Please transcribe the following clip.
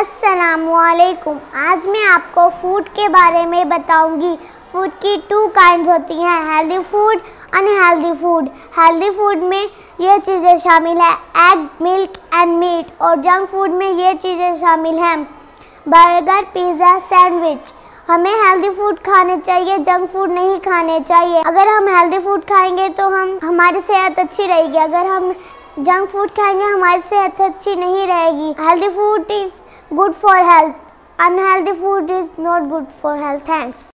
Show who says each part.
Speaker 1: असलकुम आज मैं आपको फूड के बारे में बताऊंगी फूड की टू काइंड होती हैं healthy food unhealthy food healthy food में ये चीज़ें शामिल हैं एग मिल्क एंड मीट और जंक फूड में ये चीज़ें शामिल हैं बर्गर पिज़्ज़ा सैंडविच हमें हेल्दी फूड खाने चाहिए जंक फूड नहीं खाने चाहिए अगर हम हेल्दी फूड खाएंगे तो हम हमारी सेहत अच्छी रहेगी अगर हम जंक फूड खाएंगे हमारी सेहत अच्छी नहीं रहेगी healthy food is good for health. Unhealthy food is not good for health. Thanks.